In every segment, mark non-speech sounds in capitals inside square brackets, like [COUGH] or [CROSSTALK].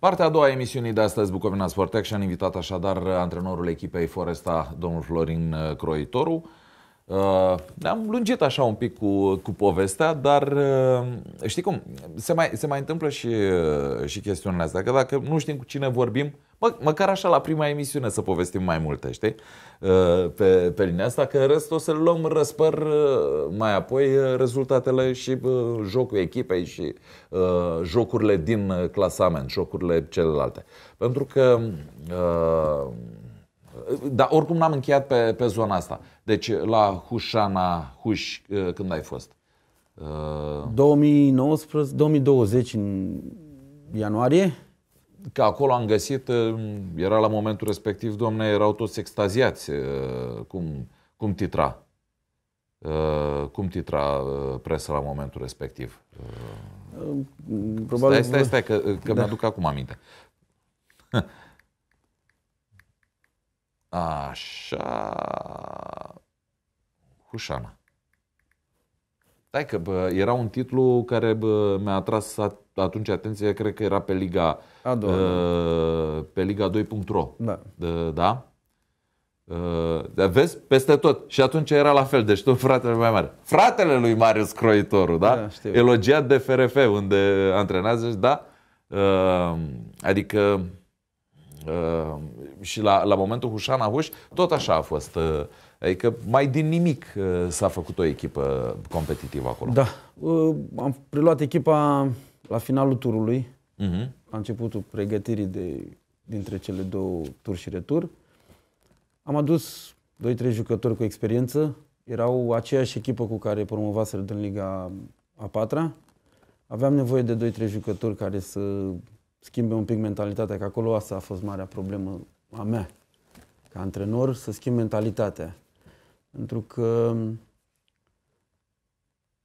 Partea a doua a emisiunii de astăzi, Bucovina Sport Action, invitat așadar antrenorul echipei Foresta, domnul Florin uh, Croitoru. Ne-am uh, lungit așa un pic cu, cu povestea, dar uh, știi cum, se mai, se mai întâmplă și, uh, și chestiunea asta că dacă nu știm cu cine vorbim, mă, măcar așa la prima emisiune să povestim mai multe, știi, pe, pe linia asta, că în rest o să luăm răspăr mai apoi rezultatele și jocul echipei și jocurile din clasament, jocurile celelalte. Pentru că dar oricum n-am încheiat pe, pe zona asta. Deci la Hușana, Huș, uh, când ai fost? 2019, uh, 2020 în ianuarie. Că acolo am găsit, uh, era la momentul respectiv, domne, erau toți extaziați cum, cum titra. Cum titra presa la momentul respectiv? Probabil stai, stai, stai, că, că da. mi-aduc acum aminte. [LAUGHS] Așa. Hușana. Stai că bă, era un titlu care bă, mi-a atras atunci atenția. cred că era pe Liga, A doua, uh, pe Liga 2.ro. Da. Uh, da? Uh, vezi, peste tot. Și atunci era la fel. Deci tu, fratele mai mare. Fratele lui Marius Croitoru, da? da știu. Elogiat de FRF, unde antrenează, da? Uh, adică Uh, și la, la momentul Hușan Șana tot așa a fost. Uh, adică mai din nimic uh, s-a făcut o echipă competitivă acolo. Da. Uh, am preluat echipa la finalul turului, uh-huh. la începutul pregătirii de, dintre cele două tur și retur. Am adus 2-3 jucători cu experiență. Erau aceeași echipă cu care promovaseră din Liga a patra. Aveam nevoie de 2-3 jucători care să schimbe un pic mentalitatea, că acolo asta a fost marea problemă a mea, ca antrenor, să schimb mentalitatea. Pentru că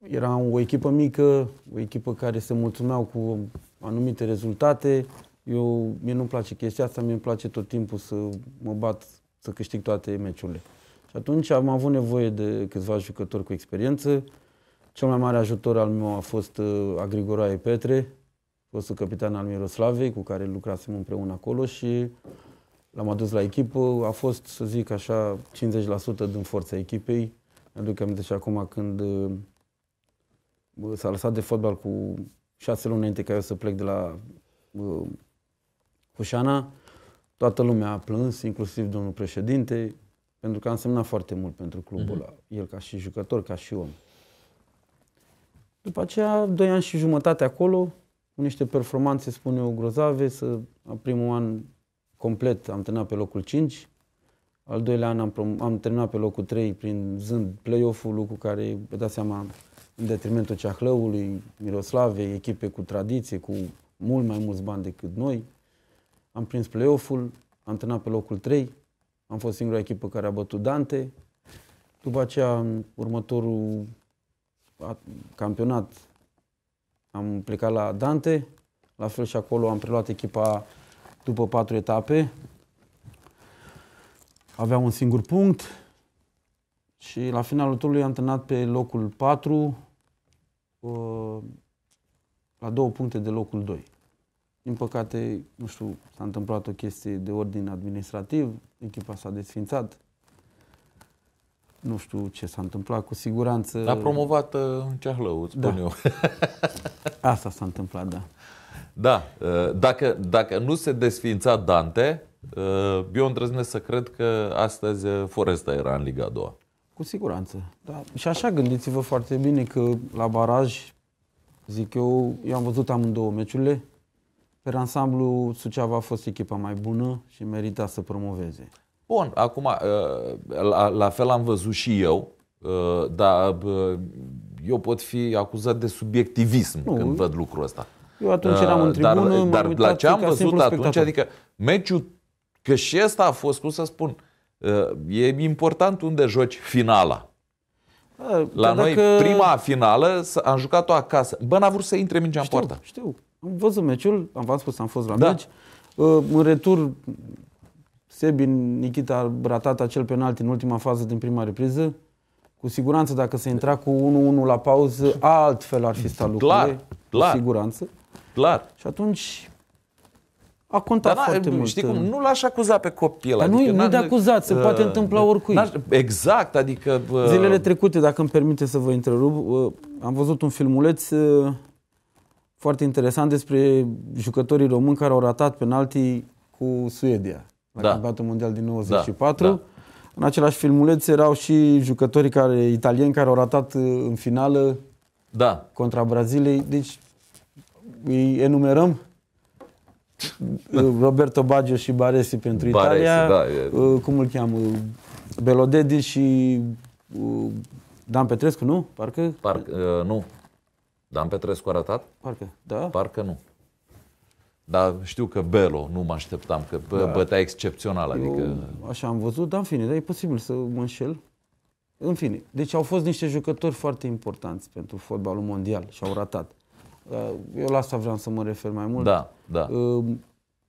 era o echipă mică, o echipă care se mulțumeau cu anumite rezultate. Eu, mie nu-mi place chestia asta, mie îmi place tot timpul să mă bat, să câștig toate meciurile. Și atunci am avut nevoie de câțiva jucători cu experiență. Cel mai mare ajutor al meu a fost Agrigoraie uh, Petre, fostul capitan al Miroslavei, cu care lucrasem împreună acolo și l-am adus la echipă. A fost, să zic așa, 50% din forța echipei. Mi-aduc aminte și acum când s-a lăsat de fotbal cu șase luni înainte ca eu să plec de la Hușana, toată lumea a plâns, inclusiv domnul președinte, pentru că a însemnat foarte mult pentru clubul mhm. ăla, el ca și jucător, ca și om. După aceea, doi ani și jumătate acolo, cu niște performanțe, spun eu, grozave. Să, primul an complet am terminat pe locul 5, al doilea an am, am terminat pe locul 3 prin zând play-off-ul, lucru care, vă dați seama, în detrimentul Ceahlăului, Miroslavei, echipe cu tradiție, cu mult mai mulți bani decât noi. Am prins play-off-ul, am terminat pe locul 3, am fost singura echipă care a bătut Dante. După aceea, următorul campionat am plecat la Dante, la fel și acolo am preluat echipa după patru etape. Aveam un singur punct și la finalul turului am terminat pe locul 4, uh, la două puncte de locul 2. Din păcate, nu știu, s-a întâmplat o chestie de ordin administrativ, echipa s-a desfințat, nu știu ce s-a întâmplat, cu siguranță... A promovat în uh, Ceahlău, spun da. eu. [LAUGHS] Asta s-a întâmplat, da. Da, uh, dacă, dacă nu se desfința Dante, uh, eu îndrăznesc să cred că astăzi Foresta era în Liga doua. Cu siguranță. Da. Și așa gândiți-vă foarte bine că la baraj, zic eu, eu am văzut amândouă meciurile. Pe ansamblu, Suceava a fost echipa mai bună și merita să promoveze. Bun, acum, uh, la, la fel am văzut și eu, uh, dar uh, eu pot fi acuzat de subiectivism nu. când văd lucrul ăsta. Eu atunci eram în tribună, Dar, dar la ce am văzut atunci, adică meciul, că și ăsta a fost, cum să spun, e important unde joci finala. Da, la noi, dacă... prima finală, am jucat-o acasă. Bă, n-a vrut să intre mingea știu, în poartă. Știu, am văzut meciul, am v-am spus, am fost la da. meci. În retur Sebin Nikita a ratat acel penalti în ultima fază din prima repriză. Cu siguranță dacă se intra cu 1-1 la pauză, altfel ar fi stat lucrurile. Clar, clar. Cu siguranță. Clar. Și atunci a contat Dar foarte mult. Știi cum, uh, nu l-aș acuza pe copil. Dar adică nu, nu de acuzat, se uh, poate întâmpla oricui. Exact, adică... Uh, Zilele trecute, dacă îmi permite să vă întrerup, uh, am văzut un filmuleț uh, foarte interesant despre jucătorii români care au ratat penaltii cu Suedia la da. campionatul mondial din 94. Da. Da. În același filmuleț erau și jucătorii care, italieni care au ratat uh, în finală da. contra Braziliei. Deci îi enumerăm? Da. Uh, Roberto Baggio și Baresi pentru Baresi, Italia. Da, e... Uh, cum îl cheamă? Belodedi și Dan Petrescu, nu? Parcă? Parcă, nu. Dan Petrescu a ratat? Parcă, da. Parcă nu. Dar știu că Belo, nu mă așteptam, că da. bătea excepțional. Adică... așa am văzut, dar în fine, dar e posibil să mă înșel. În fine, deci au fost niște jucători foarte importanți pentru fotbalul mondial și au ratat. Uh, eu la asta vreau să mă refer mai mult. Da, da. Um,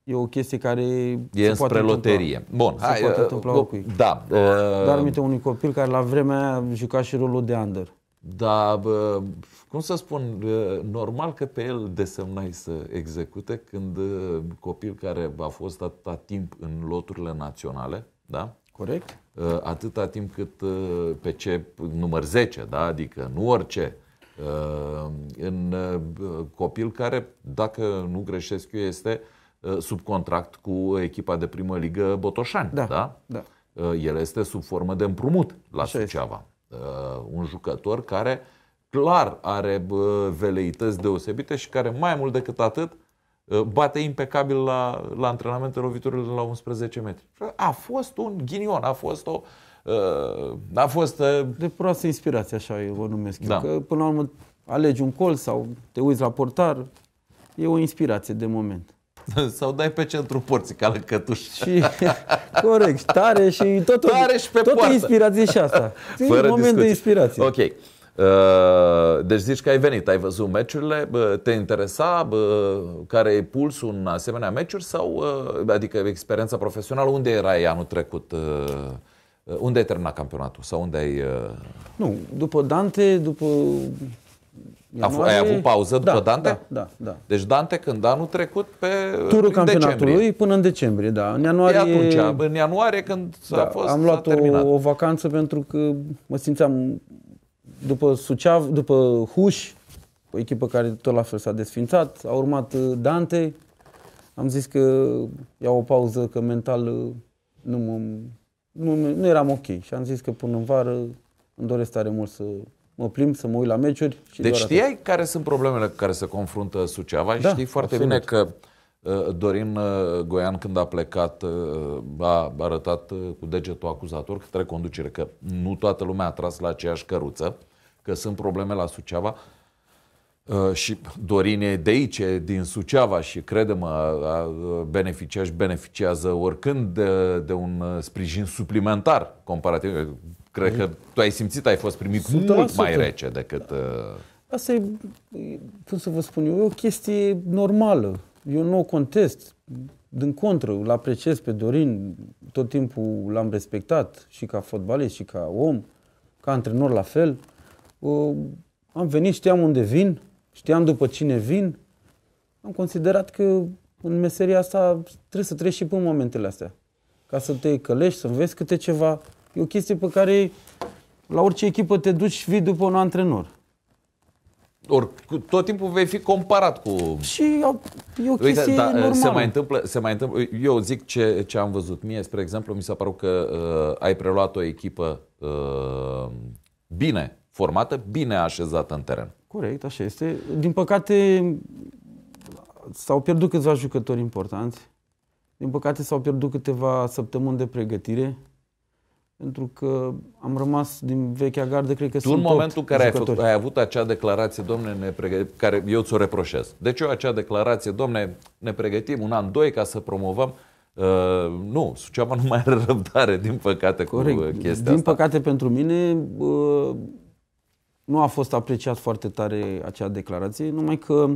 e o chestie care e se spre loterie. Întâmpla. Bun, se hai, poate uh, întâmpla uh, Da. Uh, Dar aminte unui copil care la vremea aia juca și rolul de under. Dar, cum să spun, normal că pe el desemnai să execute când copil care a fost atâta timp în loturile naționale, da? Corect. Atâta timp cât pe ce număr 10, da? Adică nu orice. În copil care, dacă nu greșesc eu, este sub contract cu echipa de primă ligă Botoșani, da? da? da. El este sub formă de împrumut la Așa Suceava. Este. Uh, un jucător care clar are veleități deosebite și care mai mult decât atât uh, bate impecabil la, la antrenamente loviturile la 11 metri. A fost un ghinion, a fost o... Uh, a fost... De proastă inspirație, așa eu o numesc da. că până la urmă alegi un col sau te uiți la portar, e o inspirație de moment. [LAUGHS] Sau dai pe centru porții ca cătuș. Și, [LAUGHS] corect, tare și tot tare și pe tot poartă. inspirație și asta. [LAUGHS] Țin Fără moment discuții. de inspirație. Ok. Uh, deci zici că ai venit, ai văzut meciurile, te interesa care e pulsul în asemenea meciuri sau, uh, adică experiența profesională, unde erai anul trecut? Uh, unde ai terminat campionatul sau unde ai... Nu, după Dante, după Ianuarie... Ai avut pauză după da, Dante? Da, da, da. Deci Dante când anul trecut pe Turul campionatului decembrie. până în decembrie, da. În ianuarie... E atunci, în ianuarie când da, a fost, am luat o, o vacanță pentru că mă simțeam după Suceav, după Huș, o echipă care tot la fel s-a desfințat, a urmat uh, Dante, am zis că iau o pauză, că mental uh, nu, mă, nu, nu eram ok și am zis că până în vară îmi doresc tare mult să mă plimb să mă uit la meciuri. Și deci știai atât. care sunt problemele cu care se confruntă Suceava și da, știi foarte absolut. bine că uh, Dorin uh, Goian, când a plecat, uh, a arătat cu degetul acuzator către conducere că nu toată lumea a tras la aceeași căruță, că sunt probleme la Suceava. Uh, și Dorine de aici, din Suceava și crede-mă, beneficia și beneficiază oricând de, de un uh, sprijin suplimentar comparativ. Cred că mm. tu ai simțit, ai fost primit 100%. mult mai rece decât... Uh, Asta e, cum să vă spun eu, e o chestie normală. Eu nu o contest. Din contră, îl apreciez pe Dorin, tot timpul l-am respectat și ca fotbalist și ca om, ca antrenor la fel. Am venit, știam unde vin, știam după cine vin, am considerat că în meseria asta trebuie să treci și pe momentele astea. Ca să te călești, să înveți câte ceva. E o chestie pe care la orice echipă te duci și vii după un antrenor. Or, tot timpul vei fi comparat cu... Și e o chestie Uite, da, normală. Se mai întâmplă, se mai întâmplă, eu zic ce, ce am văzut. Mie, spre exemplu, mi s-a părut că uh, ai preluat o echipă uh, bine formată, bine așezată în teren. Corect, așa este. Din păcate, s-au pierdut câțiva jucători importanți. Din păcate, s-au pierdut câteva săptămâni de pregătire. Pentru că am rămas din vechea gardă, cred că tu sunt în momentul în care ai, făcut, ai avut acea declarație, domne, ne pregătim, care eu ți-o reproșez. Deci eu acea declarație, domne, ne pregătim un an, doi ca să promovăm. Uh, nu, Suceava [LAUGHS] nu mai are răbdare, din păcate, Corect. cu chestia din asta. Din păcate pentru mine, uh, nu a fost apreciat foarte tare acea declarație, numai că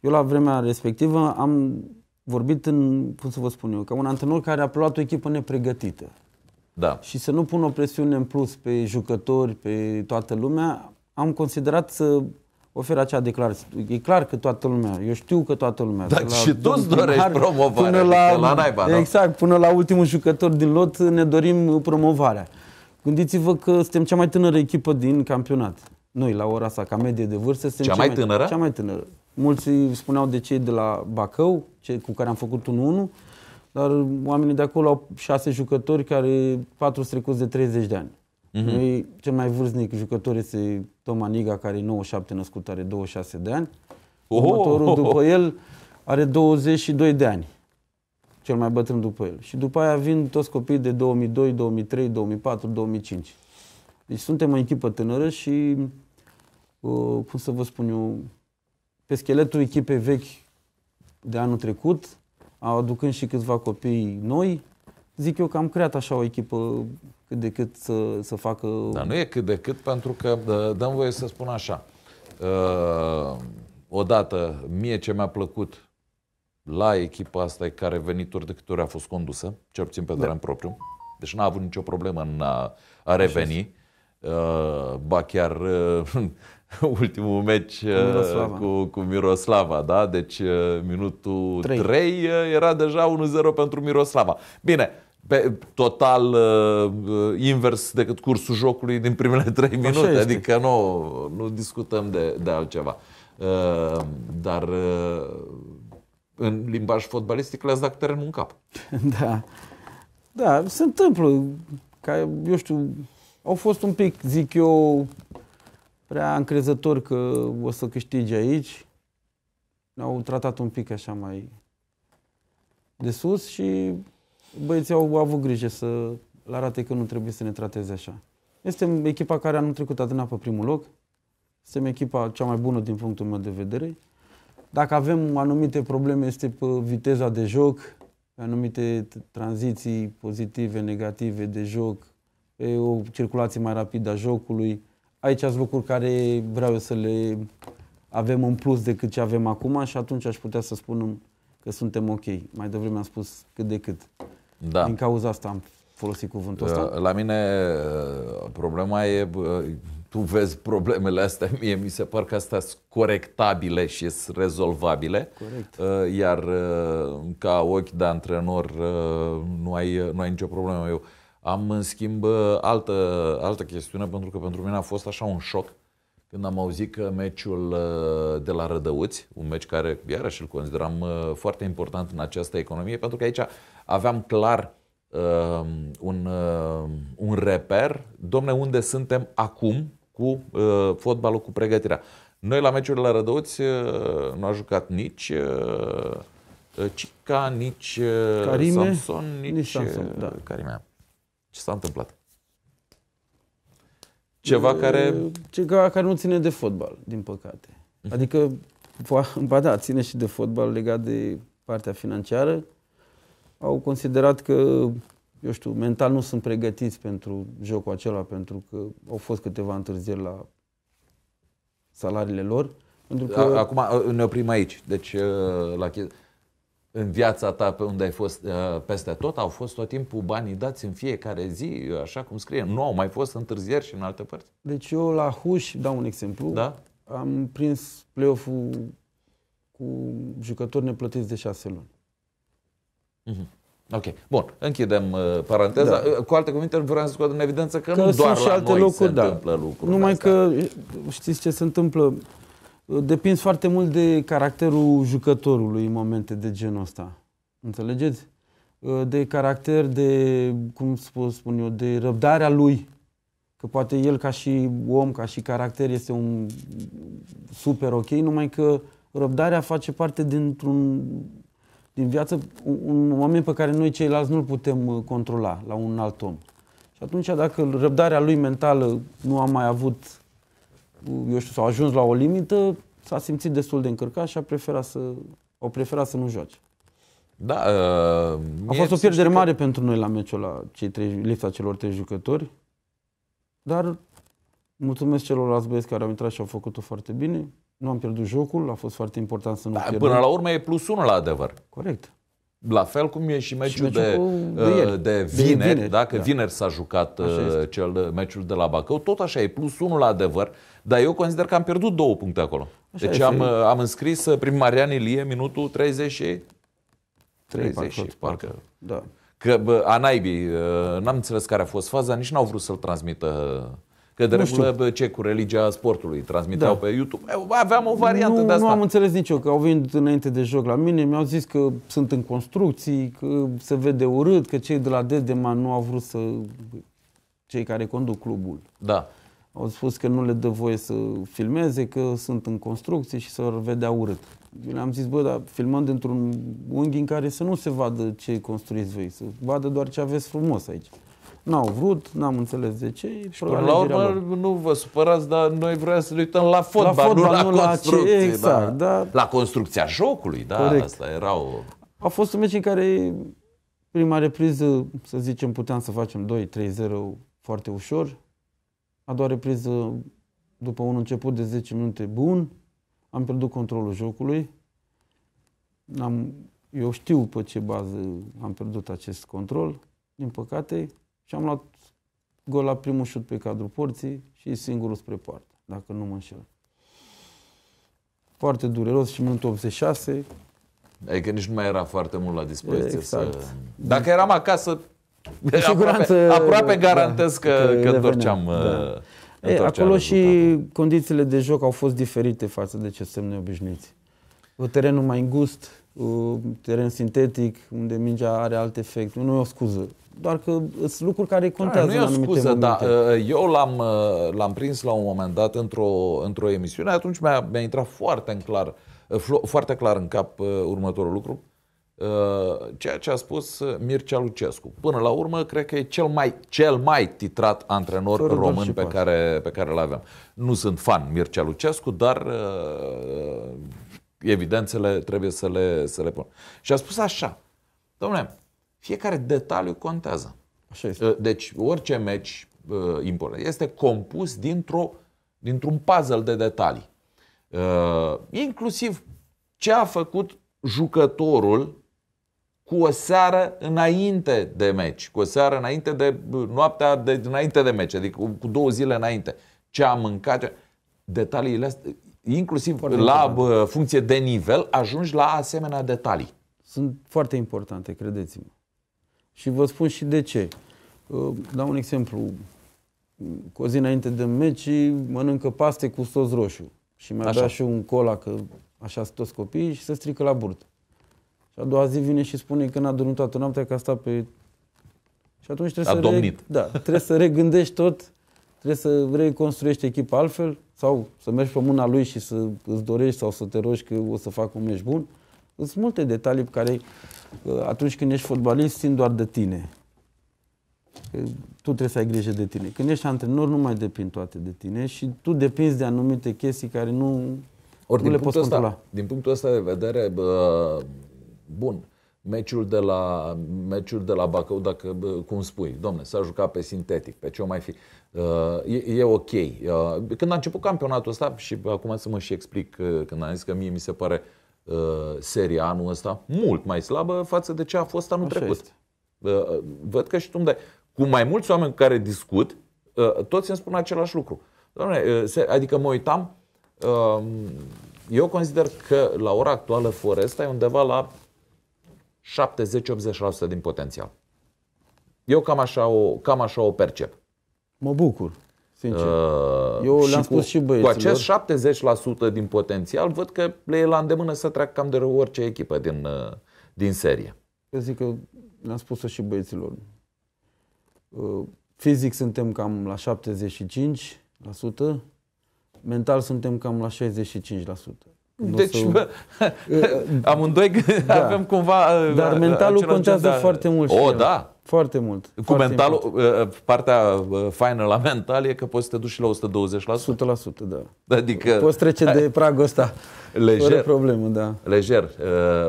eu la vremea respectivă am vorbit în, cum să vă spun eu, ca un antrenor care a preluat o echipă nepregătită. Da. Și să nu pun o presiune în plus pe jucători, pe toată lumea, am considerat să ofer acea declarație. E clar că toată lumea, eu știu că toată lumea. Dar și tu îți dorești promovarea, până adică la, la naiba, Exact, până la ultimul jucător din lot ne dorim promovarea. Gândiți-vă că suntem cea mai tânără echipă din campionat noi la ora asta, ca medie de vârstă, suntem cea, cea mai tânără? Cea mai tânără. Mulți spuneau de cei de la Bacău, cei cu care am făcut un 1 dar oamenii de acolo au șase jucători care patru trecuți de 30 de ani. Uh-huh. Noi, cel mai vârstnic jucător este Toma Niga, care e 97 născut, are 26 de ani. Oh, Următorul după el are 22 de ani. Cel mai bătrân după el. Și după aia vin toți copiii de 2002, 2003, 2004, 2005. Deci suntem o echipă tânără și Uh, cum să vă spun eu, pe scheletul echipei vechi de anul trecut, aducând și câțiva copii noi, zic eu că am creat așa o echipă cât de cât să, să facă... Dar nu e cât de cât, pentru că dăm voie să spun așa. Uh, odată, mie ce mi-a plăcut la echipa asta e care venituri de câte ori a fost condusă, cel puțin pe da. teren da. propriu, deci n-a avut nicio problemă în a, a reveni. Uh, ba chiar uh, [LAUGHS] ultimul meci uh, Miroslava. cu, cu Miroslava, da? Deci uh, minutul 3, 3 uh, era deja 1-0 pentru Miroslava. Bine, pe total uh, invers decât cursul jocului din primele 3 minute, Așa adică nu, nu discutăm de, de altceva. Uh, dar uh, în limbaj fotbalistic le-ați dat terenul în cap. [LAUGHS] Da. Da, se întâmplă. Ca, eu știu, au fost un pic, zic eu, prea încrezător că o să câștige aici. Ne-au tratat un pic așa mai de sus și băieții au avut grijă să le arate că nu trebuie să ne trateze așa. Este echipa care anul trecut a dânat pe primul loc. Este echipa cea mai bună din punctul meu de vedere. Dacă avem anumite probleme, este pe viteza de joc, pe anumite tranziții pozitive, negative de joc, pe o circulație mai rapidă a jocului, aici sunt lucruri care vreau să le avem în plus decât ce avem acum și atunci aș putea să spunem că suntem ok. Mai devreme am spus cât de cât. Da. Din cauza asta am folosit cuvântul ăsta. La mine uh, problema e, tu vezi problemele astea, [LAUGHS] mie mi se par că astea sunt corectabile și sunt rezolvabile. Corect. Uh, iar uh, ca ochi de antrenor nu ai, nu ai nicio problemă. Eu am, în schimb, altă, altă chestiune, pentru că pentru mine a fost așa un șoc când am auzit că meciul uh, de la Rădăuți, un meci care, iarăși, îl consideram uh, foarte important în această economie, pentru că aici aveam clar uh, un, uh, un reper, domne, unde suntem acum cu uh, fotbalul, cu pregătirea. Noi la meciul de la Rădăuți uh, nu a jucat nici uh, Cica, nici uh, Carime, Samson, nici, nici Samson, uh, da. Carimea. Ce s-a întâmplat? Ceva care... Ceva care nu ține de fotbal, din păcate. Mhm. Adică, ba da, ține și de fotbal legat de partea financiară. Au considerat că, eu știu, mental nu sunt pregătiți pentru jocul acela, pentru că au fost câteva întârzieri la salariile lor. Pentru că... Acum ne oprim aici. Deci, uh, la în viața ta pe unde ai fost uh, peste tot, au fost tot timpul banii dați în fiecare zi, uh, așa cum scrie. Nu au mai fost întârzieri și în alte părți. Deci eu la Huș, dau un exemplu, da? am prins play ul cu jucători neplătiți de șase luni. Mm-hmm. Ok, bun, închidem uh, paranteza. Da. Cu alte cuvinte, vreau să scot în evidență că, că nu doar și la alte noi locuri, se da. întâmplă Numai că știți ce se întâmplă? Uh, depinzi foarte mult de caracterul jucătorului în momente de genul ăsta. Înțelegeți? Uh, de caracter, de, cum spun eu, de răbdarea lui. Că poate el ca și om, ca și caracter este un super ok, numai că răbdarea face parte dintr-un din viață un moment pe care noi ceilalți nu-l putem uh, controla la un alt om. Și atunci dacă răbdarea lui mentală nu a mai avut eu știu, s-au ajuns la o limită, s-a simțit destul de încărcat și a preferat să, au preferat să nu joace. Da, uh, a fost o pierdere mare pentru noi la meciul la cei trei, lipsa celor trei jucători, dar mulțumesc la băieți care au intrat și au făcut-o foarte bine. Nu am pierdut jocul, a fost foarte important să nu da, pierdem. Până la urmă e plus unul la adevăr. Corect. La fel cum e și meciul, și meciul de, uh, de, de vineri, de vineri dacă da. vineri s-a jucat uh, cel uh, meciul de la Bacău, tot așa e plus unul la adevăr, dar eu consider că am pierdut două puncte acolo. Așa deci am, am înscris prin Marian Ilie minutul 30 și... 30 parcă. parcă. Da. Că bă, a naibii, n-am înțeles care a fost faza, nici n-au vrut să-l transmită Că de regulă știu. ce cu religia sportului transmiteau da. pe YouTube. aveam o variantă nu, de asta. Nu am înțeles nicio că au venit înainte de joc la mine, mi-au zis că sunt în construcții, că se vede urât, că cei de la Dedeman nu au vrut să... cei care conduc clubul. Da. Au spus că nu le dă voie să filmeze, că sunt în construcții și să vedea urât. Eu le-am zis, bă, dar filmând într un unghi în care să nu se vadă ce construiți voi, să vadă doar ce aveți frumos aici. N-au vrut, n-am înțeles de ce. Și până la urmă, nu vă supărați, dar noi vrem să ne uităm la fotbal, la fotbal nu, nu la construcție. La, ce, da. exact, da, da. la construcția jocului, da, Corect. asta era o... A fost un meci în care prima repriză, să zicem, puteam să facem 2-3-0 foarte ușor. A doua repriză, după un început de 10 minute bun, am pierdut controlul jocului. Am, eu știu pe ce bază am pierdut acest control, din păcate. Și am luat gol la primul șut pe cadrul porții și singurul spre poartă, dacă nu mă înșel. Foarte dureros și minutul 86. Adică nici nu mai era foarte mult la dispoziție exact. să... Dacă eram acasă, de siguranță, aproape, aproape da, garantez da, că, că întorceam, da. Uh, Ei, Acolo și condițiile de joc au fost diferite față de ce suntem neobișnuiți. O terenul mai îngust, teren sintetic, unde mingea are alt efect. Nu e o scuză doar că sunt lucruri care contează. Da, nu e o scuză, dar ă, ă, eu l-am, ă, l-am prins la un moment dat într-o, într-o emisiune, atunci mi-a, mi-a intrat foarte în clar, foarte clar în cap următorul lucru, ceea ce a spus Mircea Lucescu. Până la urmă, cred că e cel mai, cel mai titrat antrenor Fără român pe care, pe care îl avem. Nu sunt fan Mircea Lucescu, dar evidențele trebuie să le, să le pun. Și a spus așa, domnule, fiecare detaliu contează. Așa este. Uh, deci orice meci uh, important este compus dintr-o, dintr-un puzzle de detalii. Uh, inclusiv ce a făcut jucătorul cu o seară înainte de meci, cu o seară înainte de noaptea de, înainte de meci, adică cu două zile înainte, ce a mâncat, detaliile astea, inclusiv Foarte la important. funcție de nivel, ajungi la asemenea detalii. Sunt foarte importante, credeți-mă. Și vă spun și de ce. Uh, dau un exemplu. Cu zi înainte de meci mănâncă paste cu sos roșu și mi-a dat și un cola, că așa sunt toți copiii, și se strică la burtă. Și a doua zi vine și spune că n-a dormit toată noaptea, că a stat pe... Și atunci trebuie, a să, re... da, trebuie să regândești tot, trebuie să reconstruiești echipa altfel sau să mergi pe mâna lui și să îți dorești sau să te rogi că o să fac un meci bun. Sunt multe detalii pe care uh, atunci când ești fotbalist țin doar de tine. Că tu trebuie să ai grijă de tine. Când ești antrenor nu mai depind toate de tine și tu depinzi de anumite chestii care nu, Or, nu le poți asta, controla. Din punctul ăsta de vedere, bă, bun, meciul de la, meciul de la Bacău, dacă, bă, cum spui, domne, s-a jucat pe sintetic, pe ce o mai fi, uh, e, e ok. Uh, când a început campionatul ăsta și acum să mă și explic, uh, când am zis că mie mi se pare uh, Uh, seria anul ăsta mult mai slabă față de ce a fost anul Așa trecut. Este. Uh, uh, văd că și tu dai. Cu mai mulți oameni cu care discut, toți îmi spun același lucru. Doamne, adică mă uitam, um, eu consider că la ora actuală Foresta e undeva la 70-80% din potențial. Eu cam așa o, cam așa o percep. Mă bucur. Sincer. Uh, Eu le-am spus cu, și băieților. Cu acest 70% din potențial, văd că le e la îndemână să treacă cam de orice echipă din, uh, din serie. Eu zic că le-am spus și băieților. Uh, fizic suntem cam la 75%, mental suntem cam la 65%. Când deci, să... bă, [LAUGHS] amândoi da. avem cumva. Uh, Dar mentalul contează da. foarte mult. O, da. Foarte mult. Cu foarte mentalul, mult. Uh, uh, partea uh, faină la mental e că poți să te duci și la 120%. 100%, da. Adică... Poți trece de pragul ăsta. Lejer. Fără problemă, da. Lejer.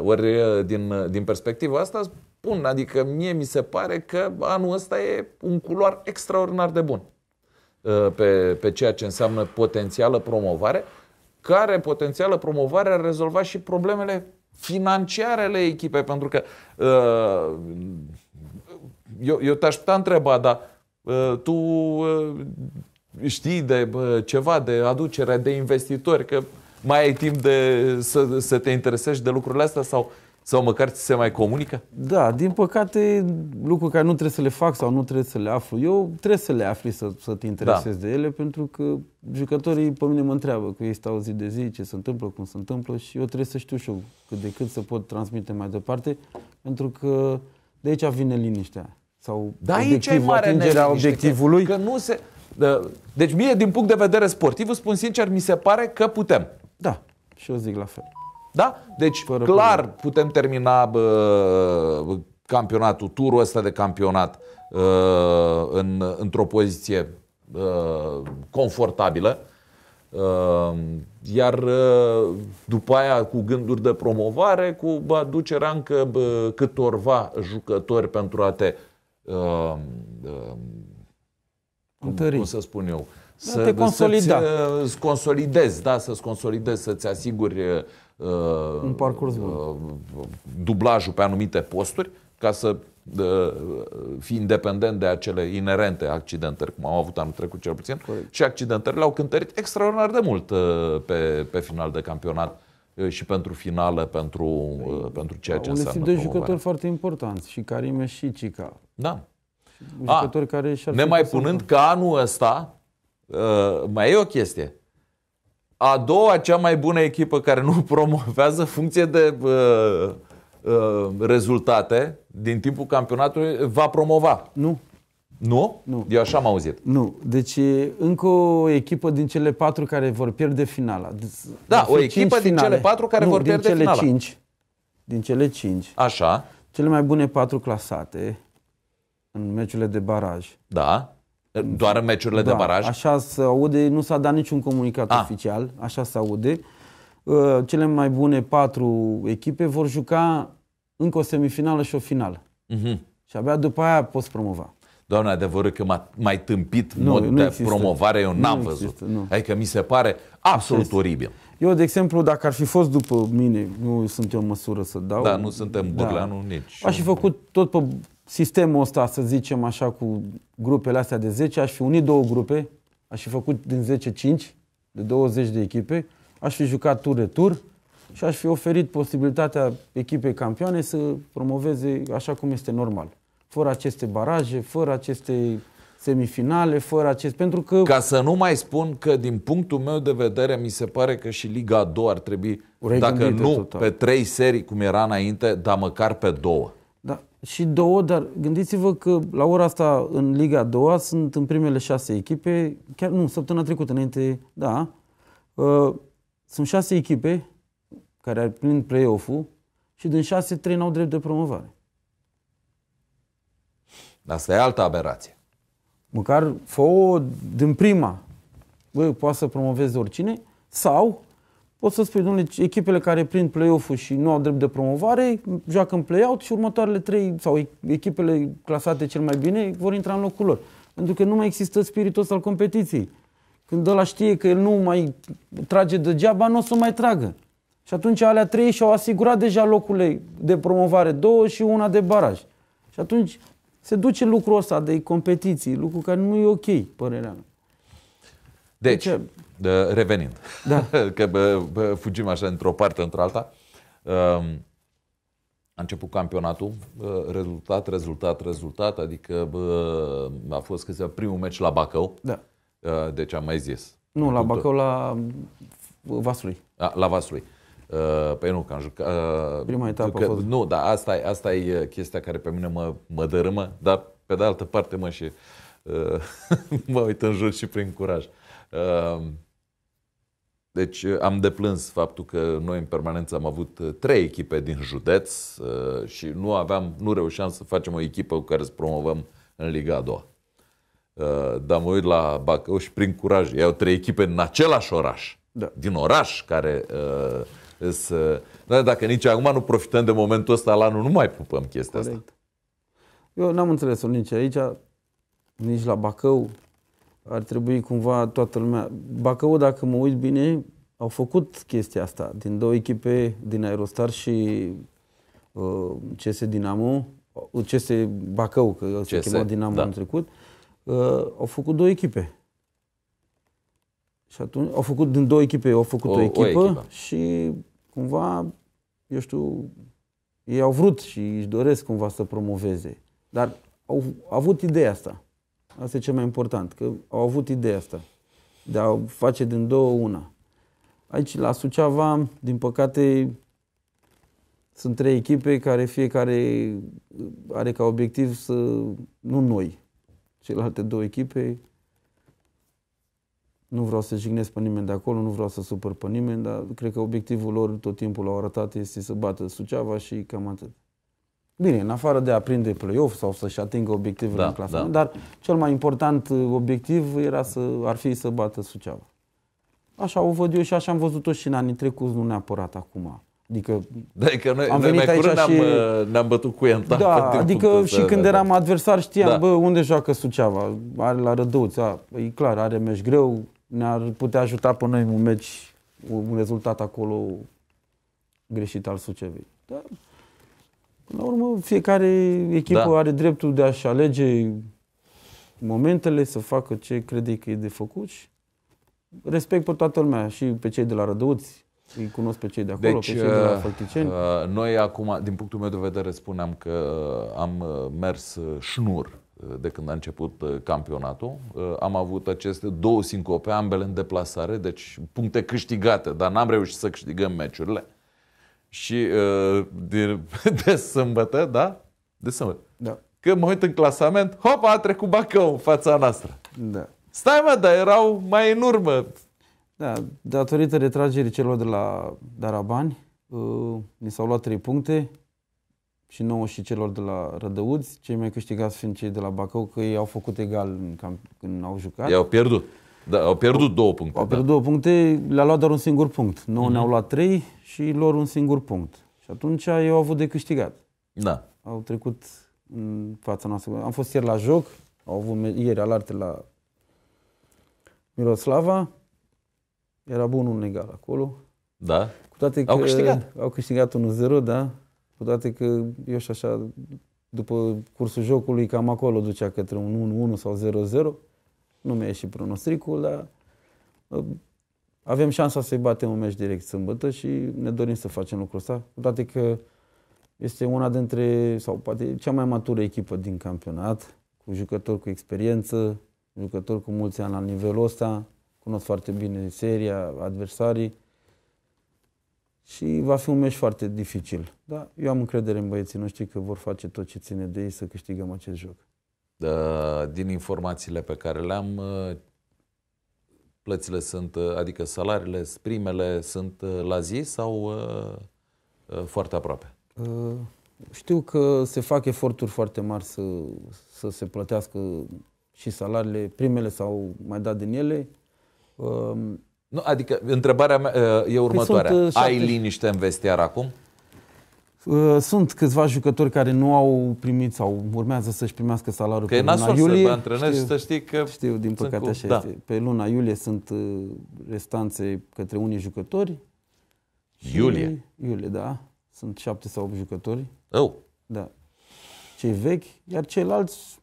Ori din, din perspectiva asta spun, adică mie mi se pare că anul ăsta e un culoar extraordinar de bun pe, pe ceea ce înseamnă potențială promovare, care potențială promovare ar rezolva și problemele financiare ale echipei, pentru că uh, eu, eu te-aș putea întreba, dar uh, tu uh, știi de uh, ceva, de aducere, de investitori, că mai ai timp de, să, să te interesești de lucrurile astea sau, sau măcar ți se mai comunică? Da, din păcate, lucruri care nu trebuie să le fac sau nu trebuie să le aflu, eu trebuie să le afli să, să te interesezi da. de ele, pentru că jucătorii pe mine mă întreabă, că ei stau zi de zi, ce se întâmplă, cum se întâmplă și eu trebuie să știu și eu cât de cât să pot transmite mai departe, pentru că de aici vine liniștea. Sau da, aici e mare atingerea obiectivului. Că, că nu se... Deci mie, din punct de vedere sportiv, îți spun sincer, mi se pare că putem. Da, și eu zic la fel. Da? Deci, Fără clar, probleme. putem termina bă, campionatul, turul ăsta de campionat bă, în, într-o poziție bă, confortabilă. Ehm, iar eh, după aia cu gânduri de promovare, cu aducerea încă câtorva jucători pentru a te uh, uh, cum să spun eu, da, să te consolida. să eh, consolidezi, da, să-ți consolidezi, să-ți asiguri uh, un parcurs bun. Uh, dublajul pe anumite posturi. Uh, ca să fi independent de acele inerente accidentări, cum am avut anul trecut cel puțin, Corect. și accidentările au cântărit extraordinar de mult uh, pe, pe final de campionat uh, și pentru finală, pentru, uh, păi, pentru ceea ce înseamnă Sunt doi jucători foarte importanți, și Karime și Cica. Da. Ah, jucători A, care și mai punând că anul ăsta, uh, mai e o chestie, a doua cea mai bună echipă care nu [LAUGHS] promovează funcție de uh, Uh, rezultate din timpul campionatului va promova. Nu. Nu? Nu. Eu așa am auzit. Nu. Deci încă o echipă din cele patru care vor pierde finala. Deci, da, o echipă din finale. cele patru care nu, vor pierde cele finala. Cinci, din cele cinci. Așa. Cele mai bune patru clasate în meciurile de baraj. Da. Doar în meciurile da, de baraj? Așa se aude, nu s-a dat niciun comunicat A. Ah. oficial, așa se aude. Ă, cele mai bune patru echipe vor juca încă o semifinală și o finală. Uh-huh. Și abia după aia poți promova. Doamne, adevărul că m-a mai tâmpit nu, mod nu de există. promovare, eu n-am nu văzut. Există, nu. Adică mi se pare absolut există. oribil. Eu, de exemplu, dacă ar fi fost după mine, nu sunt eu în măsură să dau. Da, nu suntem burlanul da. nici. Aș fi făcut tot pe sistemul ăsta, să zicem așa, cu grupele astea de 10, aș fi unit două grupe, aș fi făcut din 10 5, de 20 de echipe aș fi jucat tur de tur și aș fi oferit posibilitatea echipei campioane să promoveze așa cum este normal. Fără aceste baraje, fără aceste semifinale, fără acest... Pentru că... Ca să nu mai spun că, din punctul meu de vedere, mi se pare că și Liga a doua ar trebui, dacă nu total. pe trei serii, cum era înainte, dar măcar pe două. Da, și două, dar gândiți-vă că la ora asta în Liga a doua sunt în primele șase echipe, chiar nu, săptămâna trecută înainte, da, uh, sunt șase echipe care ar plin play-off-ul și din șase, trei n-au drept de promovare. Asta e altă aberație. Măcar fă din prima. Bă, poate să promoveze oricine sau poți să spui, domnule, echipele care prind play-off-ul și nu au drept de promovare, joacă în play-out și următoarele trei sau echipele clasate cel mai bine vor intra în locul lor. Pentru că nu mai există spiritul ăsta al competiției. Când ăla știe că el nu mai trage degeaba, nu o să mai tragă. Și atunci alea trei și-au asigurat deja locurile de promovare, două și una de baraj. Și atunci se duce lucrul ăsta de competiții, lucru care nu e ok, părerea mea. Deci, ce? Deci, revenind, da. [LAUGHS] că bă, bă, fugim așa într-o parte, într-alta, a început campionatul, rezultat, rezultat, rezultat, adică bă, a fost câțiva primul meci la Bacău. Da. Uh, deci am mai zis. Nu, la Bacău, la uh, Vasului. A, la Vasului. Uh, păi nu, că am jucat... Prima etapă că, a fost... Nu, dar asta asta e chestia care pe mine mă, mă dărâmă, dar pe de altă parte mă și... Uh, [LAUGHS] mă uit în jur și prin curaj. Uh, deci am deplâns faptul că noi în permanență am avut trei echipe din județ uh, și nu aveam, nu reușeam să facem o echipă cu care să promovăm în Liga a doua. Uh, dar mă uit la Bacău și prin curaj. Iau trei echipe în același oraș. Da. Din oraș care uh, să... Uh, da, dacă nici acum nu profităm de momentul ăsta la anul, nu mai pupăm chestia Corect. asta. Eu n-am înțeles-o nici aici, nici la Bacău. Ar trebui cumva toată lumea... Bacău, dacă mă uit bine, au făcut chestia asta. Din două echipe, din Aerostar și uh, CS Dinamo, CS Bacău, că CS, se chema Dinamo da. în trecut, uh, uh, au făcut două echipe. Și atunci au făcut din două echipe, au făcut o, o, echipă, o echipă și cumva, eu știu, ei au vrut și își doresc cumva să promoveze. Dar au, au avut ideea asta. Asta e cel mai important, că au avut ideea asta de a face din două una. Aici, la Suceava, din păcate, sunt trei echipe care fiecare are ca obiectiv să, nu noi, celelalte două echipe. Nu vreau să jignesc pe nimeni de acolo, nu vreau să supăr pe nimeni, dar cred că obiectivul lor tot timpul l-au arătat este să bată Suceava și cam atât. Bine, în afară de a prinde play-off sau să-și atingă obiectivul da, în clasă, da. dar cel mai important uh, obiectiv era să, ar fi să bată Suceava. Așa o văd eu și așa am văzut-o și în anii trecuți, nu neapărat acum. Adică da, că adică noi, am venit noi mai aici și... ne-am, uh, ne-am bătut cu ea Da, da adică și când da, eram da. adversar știam, da. bă, unde joacă Suceava? Are la Rădăuț, a, păi, e clar, are meci greu, ne-ar putea ajuta pe noi un meci, un rezultat acolo greșit al Sucevei. Da. până la urmă, fiecare echipă da. are dreptul de a-și alege momentele, să facă ce crede că e de făcut și respect pe toată lumea, și pe cei de la Rădăuți, îi cunosc pe cei de acolo, deci, pe cei de la uh, Fălticeni. Uh, noi acum, din punctul meu de vedere, spuneam că am uh, mers șnur de când a început campionatul. Am avut aceste două sincope, ambele în deplasare, deci puncte câștigate, dar n-am reușit să câștigăm meciurile. Și de, [LAUGHS] de sâmbătă, da? De sâmbătă. Da. Când mă uit în clasament, hopa, a trecut Bacău în fața noastră. Da. Stai mă, dar erau mai în urmă. Da, datorită retragerii celor de la Darabani, uh, ni s-au luat 3 puncte și 9 și celor de la Rădăuți, cei mai câștigați fiind cei de la Bacău, că ei au făcut egal în camp, când au jucat. I-au pierdut. Da, au pierdut două puncte. Au da. pierdut da. două puncte, le-a luat doar un singur punct. Noi mm-hmm. ne-au luat trei și lor un singur punct. Și atunci ei au avut de câștigat. Da. Au trecut în fața noastră. Am fost ieri la joc, au avut ieri alarte la Miroslava, era bun un egal acolo. Da. Cu toate că au câștigat. Au câștigat 1-0, da. Cu toate că eu și așa, după cursul jocului, cam acolo ducea către un 1-1 sau 0-0. Nu mi-a ieșit pronostricul, dar uh, avem șansa să-i batem un meci direct sâmbătă și ne dorim să facem lucrul ăsta. Cu toate că este una dintre, sau poate cea mai matură echipă din campionat, cu jucători cu experiență, jucători cu mulți ani la nivelul ăsta, cunosc foarte bine seria, adversarii și va fi un meci foarte dificil. Dar eu am încredere în băieții noștri că vor face tot ce ține de ei să câștigăm acest joc. Da, Din informațiile pe care le-am, uh, plățile sunt, uh, adică salariile, primele sunt uh, la zi sau foarte aproape? Știu că se fac eforturi foarte mari să, să se plătească și salariile, primele s-au mai dat din ele, Um, nu, adică întrebarea mea uh, e următoarea. Păi sunt, uh, Ai liniște în vestiar acum? Uh, sunt câțiva jucători care nu au primit sau urmează să-și primească salariul că pe luna iulie. Să antrenezi știu, să știi că știu, din păcate cu... așa da. este. Pe luna iulie sunt restanțe către unii jucători. Iulie? Și, iulie, da. Sunt șapte sau opt jucători. Eu? Da. Cei vechi, iar ceilalți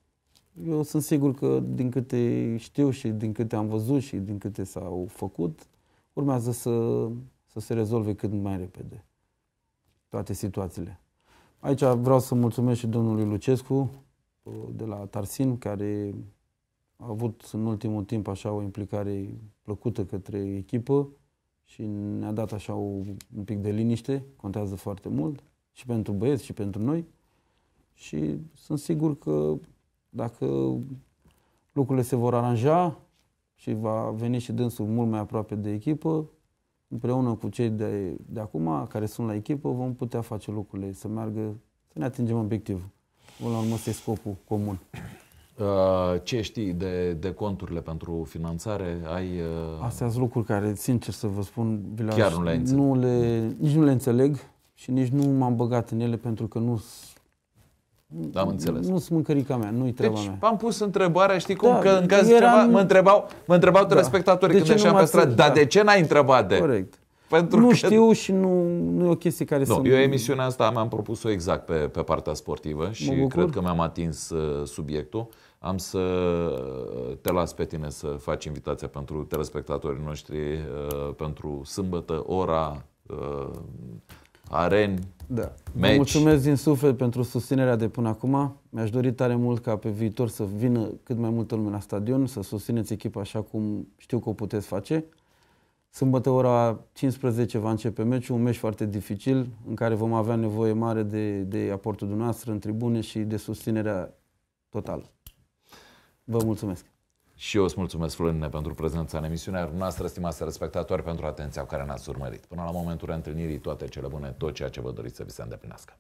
eu sunt sigur că din câte știu și din câte am văzut și din câte s-au făcut, urmează să, să se rezolve cât mai repede toate situațiile. Aici vreau să mulțumesc și domnului Lucescu uh, de la Tarsin, care a avut în ultimul timp așa o implicare plăcută către echipă și ne-a dat așa o, un pic de liniște, contează foarte mult și pentru băieți și pentru noi și sunt sigur că dacă lucrurile se vor aranja și va veni și dânsul mult mai aproape de echipă, împreună cu cei de, de acum care sunt la echipă, vom putea face lucrurile, să meargă, să ne atingem obiectivul. Până la urmă, este scopul comun. Uh, ce știi de, de conturile pentru finanțare? Ai, uh... Astea sunt lucruri care, sincer să vă spun, Chiar nu le, nu le, nici nu le înțeleg și nici nu m-am băgat în ele pentru că nu am înțeles. Nu sunt mâncărica mea, nu-i treaba deci, mea. am pus întrebarea, știi cum, da, că în caz eram... ceva, mă întrebau, mă întrebau da. spectatorii când ieșeam pe stradă, dar da. de ce n-ai întrebat de? Corect. Pentru nu că... știu și nu, nu e o chestie care nu, să... Eu emisiunea asta mi-am propus-o exact pe, pe partea sportivă și cred că mi-am atins uh, subiectul. Am să uh, te las pe tine să faci invitația pentru telespectatorii noștri uh, pentru sâmbătă, ora areni, da. meci. mulțumesc din suflet pentru susținerea de până acum. Mi-aș dori tare mult ca pe viitor să vină cât mai multă lume la stadion, să susțineți echipa așa cum știu că o puteți face. Sâmbătă ora 15 va începe meciul, un meci foarte dificil în care vom avea nevoie mare de, de aportul dumneavoastră în tribune și de susținerea totală. Vă mulțumesc! Și eu îți mulțumesc, Florin, pentru prezența în emisiunea iar noastră, stimați respectatori, pentru atenția cu care ne-ați urmărit. Până la momentul reîntâlnirii, toate cele bune, tot ceea ce vă doriți să vi se îndeplinească.